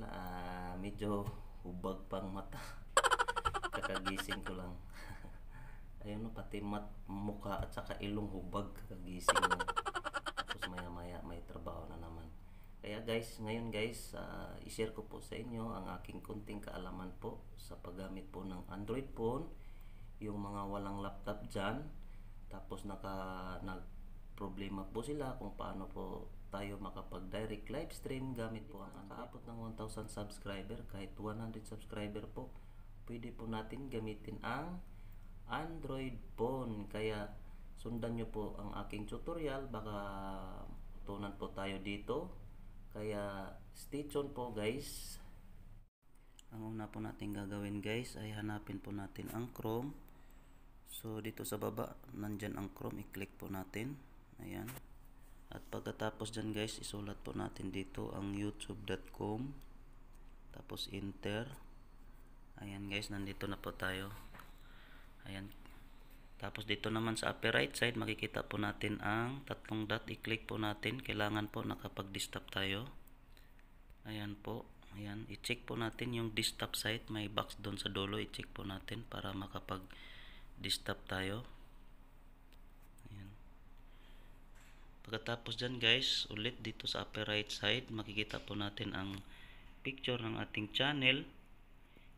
uh, medyo hubag pang mata kakagising ko lang ayun no, pati mat, mukha at saka ilong hubag kakagising mo tapos maya maya may trabaho na naman kaya guys ngayon guys uh, ishare ko po sa inyo ang aking kunting kaalaman po sa paggamit po ng android phone yung mga walang laptop dyan tapos naka nag problema po sila kung paano po tayo makapag-direct live stream gamit po ang nakaapot ng 1,000 subscriber. Kahit 100 subscriber po, pwede po natin gamitin ang Android phone. Kaya sundan nyo po ang aking tutorial. Baka tunan po tayo dito. Kaya stay tuned po guys. Ang una po natin gagawin guys ay hanapin po natin ang Chrome. So dito sa baba, nandyan ang Chrome. I-click po natin. Ayan. At pagkatapos dyan guys, isulat po natin dito ang youtube.com tapos enter. Ayan guys, nandito na po tayo. Ayan. Tapos dito naman sa upper right side, makikita po natin ang tatlong dot. I-click po natin. Kailangan po nakapag-distop tayo. Ayan po. Ayan. I-check po natin yung distop site. May box doon sa dulo. I-check po natin para makapag-distop tayo. Pagkatapos dyan guys, ulit dito sa upper right side, makikita po natin ang picture ng ating channel.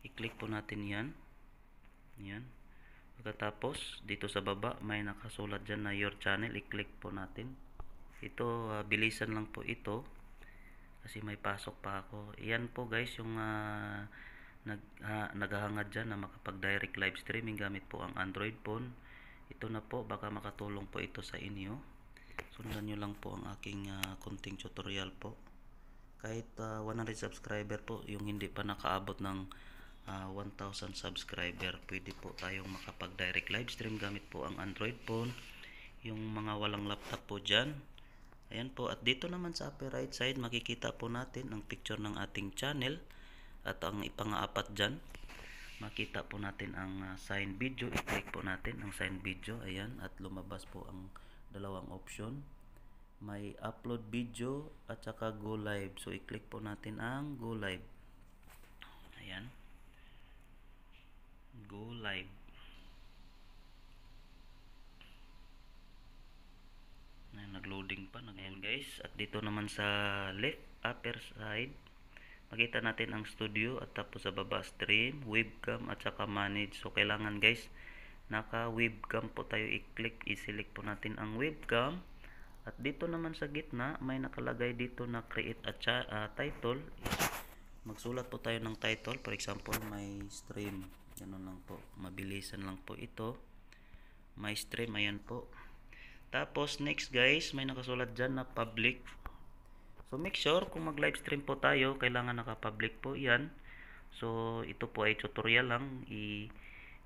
I-click po natin yan. Yan. Pagkatapos, dito sa baba, may nakasulat dyan na your channel. I-click po natin. Ito, uh, bilisan lang po ito. Kasi may pasok pa ako. Yan po guys, yung uh, nag, ha, naghahangad dyan na makapag-direct live streaming gamit po ang Android phone. Ito na po, baka makatulong po ito sa inyo sundan nyo lang po ang aking uh, ah, kunting tutorial po kahit uh, ah, 100 subscriber po yung hindi pa nakaabot ng uh, ah, 1000 subscriber pwede po tayong makapag direct live stream gamit po ang android phone yung mga walang laptop po dyan ayan po at dito naman sa upper right side makikita po natin ang picture ng ating channel at ang ipangaapat dyan makita po natin ang uh, sign video i-click po natin ang sign video ayan at lumabas po ang dalawang option. May upload video at saka go live. So i-click po natin ang go live. Ayan. Go live. Ayan, nag-loading pa. Nag Ayan guys. At dito naman sa left upper side makita natin ang studio at tapos sa baba stream, webcam at saka manage. So kailangan guys naka webcam po tayo i-click i-select po natin ang webcam at dito naman sa gitna may nakalagay dito na create a uh, title magsulat po tayo ng title for example my stream ganun lang po mabilisan lang po ito my stream ayan po tapos next guys may nakasulat dyan na public so make sure kung mag live stream po tayo kailangan naka public po yan so ito po ay tutorial lang i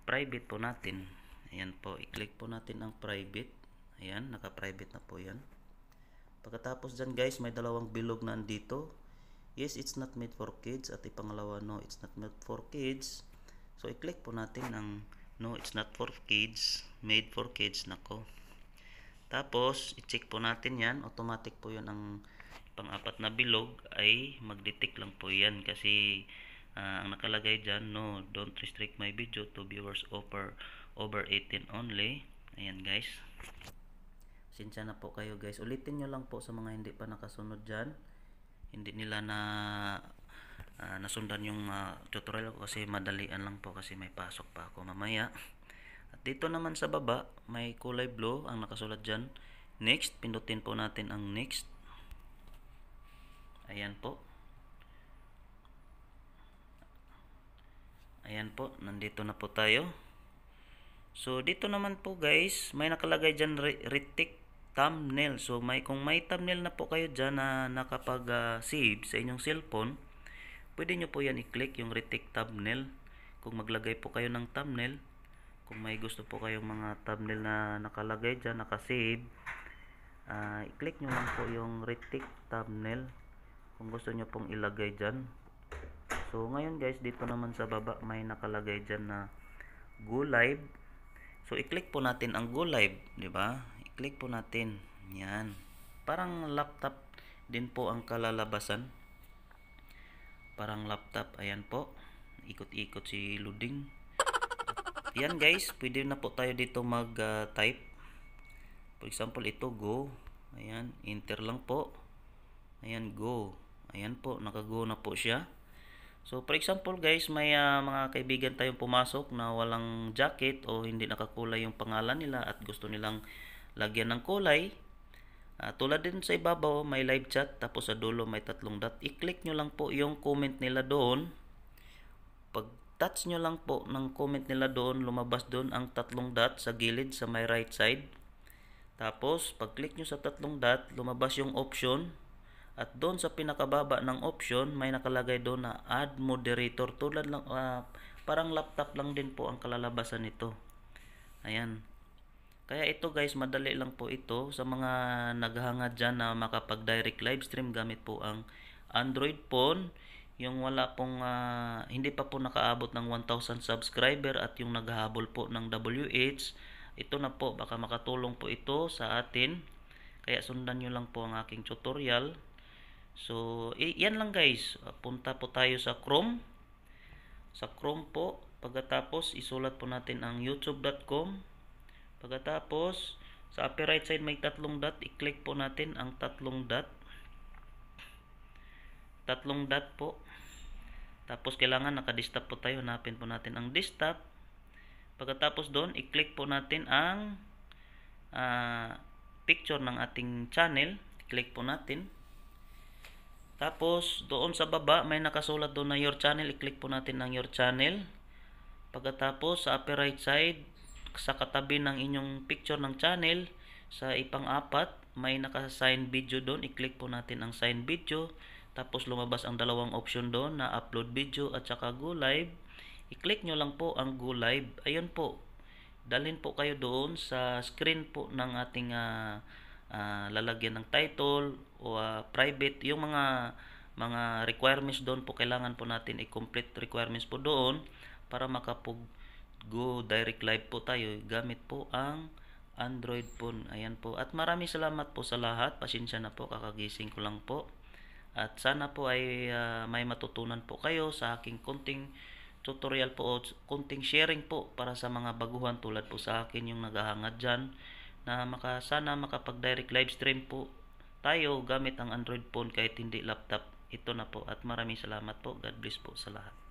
private po natin ayan po i-click po natin ang private ayan naka private na po yan pagkatapos dyan guys may dalawang bilog na andito yes it's not made for kids at ipangalawa no it's not made for kids so i-click po natin ang no it's not for kids made for kids nako tapos i-check po natin yan automatic po yun ang pang-apat na bilog ay mag-detect lang po yan kasi uh, ang nakalagay dyan no don't restrict my video to viewers over over 18 only ayan guys sinsya na po kayo guys ulitin nyo lang po sa mga hindi pa nakasunod dyan hindi nila na uh, nasundan yung uh, tutorial ko kasi madalian lang po kasi may pasok pa ako mamaya at dito naman sa baba may kulay blue ang nakasulat dyan next pindutin po natin ang next ayan po Ayan po, nandito na po tayo. So, dito naman po guys, may nakalagay dyan retic thumbnail. So, may, kung may thumbnail na po kayo dyan na nakapag-save sa inyong cellphone, pwede nyo po yan i-click yung retic thumbnail. Kung maglagay po kayo ng thumbnail, kung may gusto po kayong mga thumbnail na nakalagay dyan, nakasave, uh, i-click nyo lang po yung retic thumbnail kung gusto nyo pong ilagay dyan. So, ngayon guys, dito naman sa baba may nakalagay dyan na go live. So, i-click po natin ang go live, di ba? I-click po natin. Yan. Parang laptop din po ang kalalabasan. Parang laptop. Ayan po. Ikot-ikot si loading. Yan guys, pwede na po tayo dito mag-type. For example, ito go. Ayan, enter lang po. Ayan, go. Ayan po, nakago na po siya. So, for example guys, may uh, mga kaibigan tayong pumasok na walang jacket o hindi nakakulay yung pangalan nila at gusto nilang lagyan ng kulay. Uh, tulad din sa ibabaw, may live chat tapos sa dulo may tatlong dot. I-click nyo lang po yung comment nila doon. Pag touch nyo lang po ng comment nila doon, lumabas doon ang tatlong dot sa gilid sa may right side. Tapos, pag click nyo sa tatlong dot, lumabas yung option at doon sa pinakababa ng option, may nakalagay doon na add moderator. Tulad lang, uh, parang laptop lang din po ang kalalabasan nito. Ayan. Kaya ito guys, madali lang po ito sa mga naghangad dyan na makapag-direct live stream gamit po ang Android phone. Yung wala pong, uh, hindi pa po nakaabot ng 1,000 subscriber at yung naghahabol po ng WH. Ito na po, baka makatulong po ito sa atin. Kaya sundan nyo lang po ang aking tutorial. So, yan lang guys. Ah, punta po tayo sa Chrome. Sa Chrome po. Pagkatapos, isulat po natin ang youtube.com. Pagkatapos, sa upper right side may tatlong dot. I-click po natin ang tatlong dot. Tatlong dot po. Tapos, kailangan naka-desktop po tayo. Hanapin po natin ang desktop. Pagkatapos doon, i-click po natin ang uh, picture ng ating channel. I-click po natin. Tapos, doon sa baba, may nakasulat doon na your channel. I-click po natin ang your channel. Pagkatapos, sa upper right side, sa katabi ng inyong picture ng channel, sa ipang-apat, may nakasign video doon. I-click po natin ang sign video. Tapos, lumabas ang dalawang option doon na upload video at saka go live. I-click nyo lang po ang go live. Ayun po. Dalhin po kayo doon sa screen po ng ating uh, uh, lalagyan ng title o uh, private yung mga mga requirements doon po kailangan po natin i-complete requirements po doon para makapag go direct live po tayo gamit po ang Android phone ayan po at marami salamat po sa lahat pasensya na po kakagising ko lang po at sana po ay uh, may matutunan po kayo sa aking konting tutorial po o konting sharing po para sa mga baguhan tulad po sa akin yung naghahangad dyan na maka, sana makapag-direct live stream po tayo gamit ang Android phone kahit hindi laptop. Ito na po at maraming salamat po. God bless po sa lahat.